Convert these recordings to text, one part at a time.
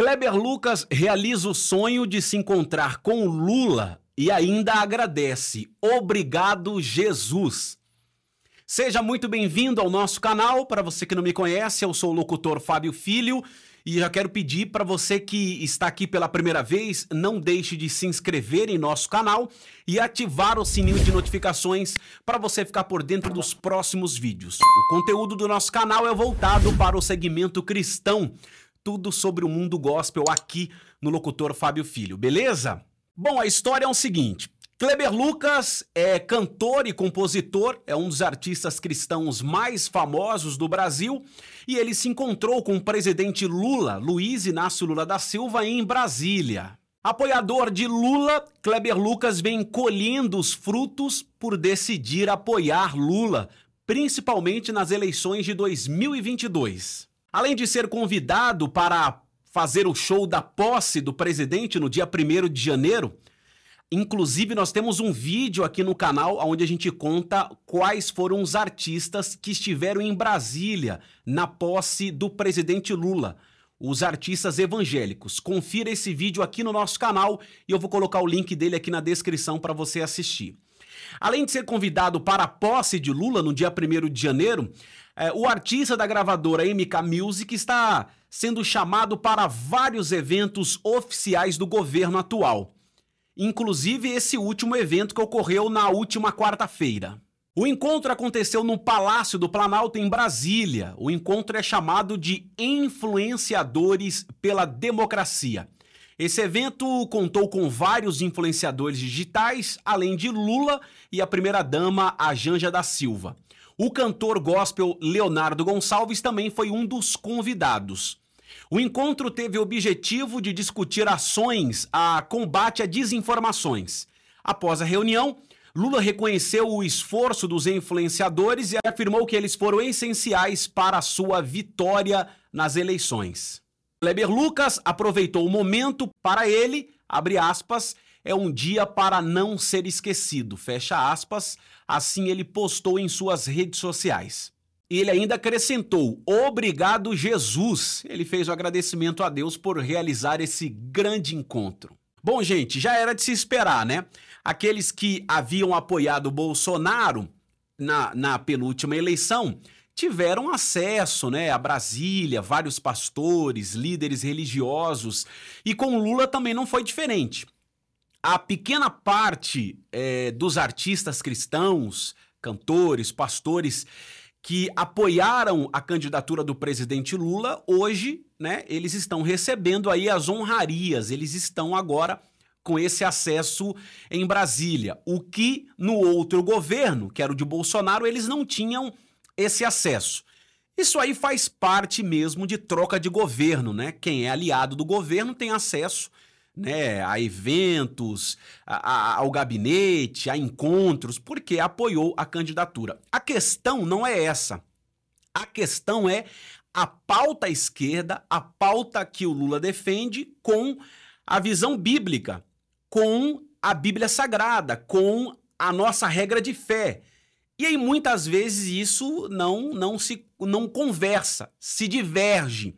Kleber Lucas realiza o sonho de se encontrar com Lula e ainda agradece. Obrigado, Jesus. Seja muito bem-vindo ao nosso canal. Para você que não me conhece, eu sou o locutor Fábio Filho e já quero pedir para você que está aqui pela primeira vez, não deixe de se inscrever em nosso canal e ativar o sininho de notificações para você ficar por dentro dos próximos vídeos. O conteúdo do nosso canal é voltado para o segmento cristão tudo sobre o mundo gospel aqui no locutor Fábio Filho, beleza? Bom, a história é o seguinte: Kleber Lucas é cantor e compositor, é um dos artistas cristãos mais famosos do Brasil, e ele se encontrou com o presidente Lula, Luiz Inácio Lula da Silva, em Brasília. Apoiador de Lula, Kleber Lucas vem colhendo os frutos por decidir apoiar Lula, principalmente nas eleições de 2022. Além de ser convidado para fazer o show da posse do presidente no dia 1 de janeiro, inclusive nós temos um vídeo aqui no canal onde a gente conta quais foram os artistas que estiveram em Brasília na posse do presidente Lula os artistas evangélicos. Confira esse vídeo aqui no nosso canal e eu vou colocar o link dele aqui na descrição para você assistir. Além de ser convidado para a posse de Lula no dia 1 de janeiro, é, o artista da gravadora MK Music está sendo chamado para vários eventos oficiais do governo atual. Inclusive esse último evento que ocorreu na última quarta-feira. O encontro aconteceu no Palácio do Planalto, em Brasília. O encontro é chamado de Influenciadores pela Democracia. Esse evento contou com vários influenciadores digitais, além de Lula e a primeira-dama, a Janja da Silva. O cantor gospel Leonardo Gonçalves também foi um dos convidados. O encontro teve o objetivo de discutir ações a combate a desinformações. Após a reunião, Lula reconheceu o esforço dos influenciadores e afirmou que eles foram essenciais para a sua vitória nas eleições. Kleber Lucas aproveitou o momento para ele, abre aspas, é um dia para não ser esquecido, fecha aspas, assim ele postou em suas redes sociais. Ele ainda acrescentou: Obrigado, Jesus. Ele fez o agradecimento a Deus por realizar esse grande encontro. Bom, gente, já era de se esperar, né? Aqueles que haviam apoiado Bolsonaro na, na penúltima eleição tiveram acesso né, a Brasília, vários pastores, líderes religiosos, e com Lula também não foi diferente. A pequena parte é, dos artistas cristãos, cantores, pastores que apoiaram a candidatura do presidente Lula, hoje, né, eles estão recebendo aí as honrarias, eles estão agora com esse acesso em Brasília, o que no outro governo, que era o de Bolsonaro, eles não tinham esse acesso. Isso aí faz parte mesmo de troca de governo, né? Quem é aliado do governo tem acesso né, a eventos, a, a, ao gabinete, a encontros, porque apoiou a candidatura. A questão não é essa. A questão é a pauta esquerda, a pauta que o Lula defende com a visão bíblica, com a Bíblia Sagrada, com a nossa regra de fé. E aí muitas vezes isso não não se não conversa, se diverge.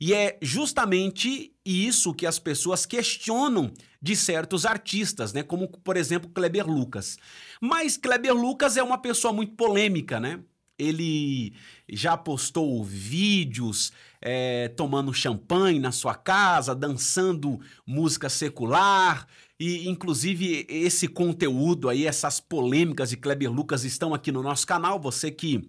E é justamente isso que as pessoas questionam de certos artistas, né, como por exemplo Kleber Lucas. Mas Kleber Lucas é uma pessoa muito polêmica, né? Ele já postou vídeos é, tomando champanhe na sua casa, dançando música secular, e, inclusive, esse conteúdo aí, essas polêmicas de Kleber Lucas estão aqui no nosso canal. Você que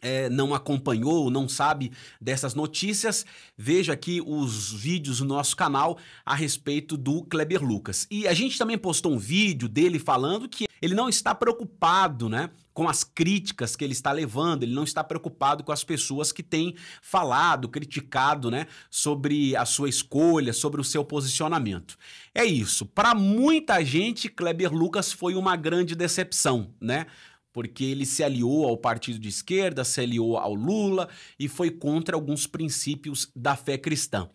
é, não acompanhou, não sabe dessas notícias, veja aqui os vídeos do nosso canal a respeito do Kleber Lucas. E a gente também postou um vídeo dele falando que ele não está preocupado, né? Com as críticas que ele está levando, ele não está preocupado com as pessoas que têm falado, criticado, né? Sobre a sua escolha, sobre o seu posicionamento. É isso. Para muita gente, Kleber Lucas foi uma grande decepção, né? porque ele se aliou ao partido de esquerda, se aliou ao Lula e foi contra alguns princípios da fé cristã.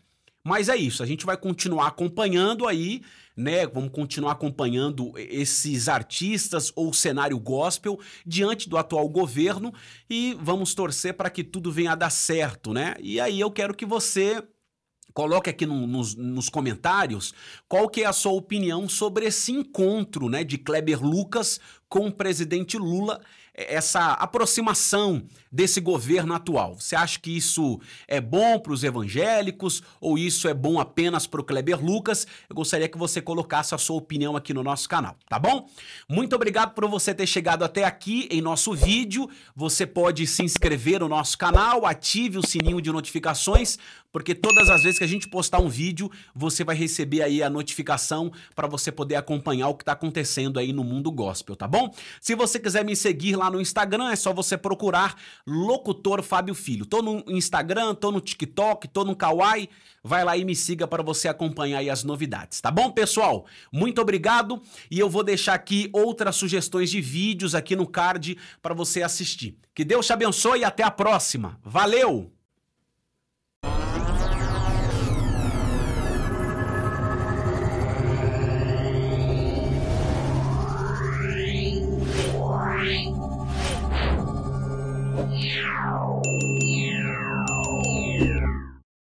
Mas é isso, a gente vai continuar acompanhando aí, né? Vamos continuar acompanhando esses artistas ou cenário gospel diante do atual governo e vamos torcer para que tudo venha a dar certo, né? E aí eu quero que você Coloque aqui no, nos, nos, comentários qual que é a sua opinião sobre esse encontro né, de Kleber Lucas com o presidente Lula é, essa aproximação desse governo atual? Você acha que isso é bom para os evangélicos ou isso é bom apenas para o Kleber Lucas? Eu gostaria que você colocasse a sua opinião aqui no nosso canal, tá bom? Muito obrigado por você ter chegado até aqui em nosso vídeo. Você pode se inscrever no nosso canal, ative o sininho de notificações porque todas as vezes que a gente postar um vídeo, você vai receber aí a notificação para você poder acompanhar o que está acontecendo aí no mundo gospel, tá bom? Se você quiser me seguir lá no Instagram, é só você procurar locutor Fábio Filho. Tô no Instagram, tô no TikTok, tô no Kawaii, vai lá e me siga para você acompanhar aí as novidades, tá bom, pessoal? Muito obrigado e eu vou deixar aqui outras sugestões de vídeos aqui no card para você assistir. Que Deus te abençoe e até a próxima. Valeu!